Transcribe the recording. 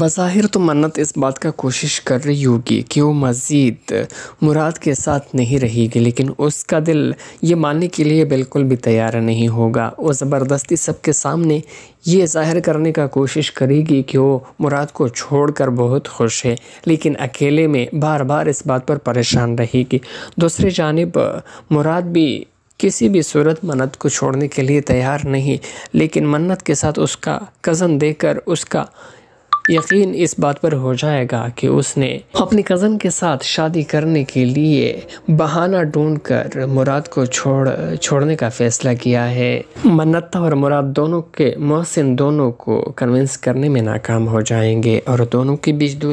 बज़ाहिर तो मन्नत इस बात का कोशिश कर रही होगी कि वो मज़ीद मुराद के साथ नहीं रहेगी लेकिन उसका दिल ये मानने के लिए बिल्कुल भी तैयार नहीं होगा वो ज़बरदस्ती सबके सामने ये जाहिर करने का कोशिश करेगी कि वो मुराद को छोड़कर बहुत खुश है लेकिन अकेले में बार बार इस बात पर परेशान रहेगी दूसरी जानब मुराद भी किसी भी सूरत मन्नत को छोड़ने के लिए तैयार नहीं लेकिन मन्नत के साथ उसका कज़न देकर उसका यकीन इस बात पर हो जाएगा कि उसने अपनी कज़न के साथ शादी करने के लिए बहाना ढूंढकर मुराद को छोड़ छोड़ने का फैसला किया है मन्नता और मुराद दोनों के मोहसिन दोनों को कन्विंस करने में नाकाम हो जाएंगे और दोनों के बीच दूरी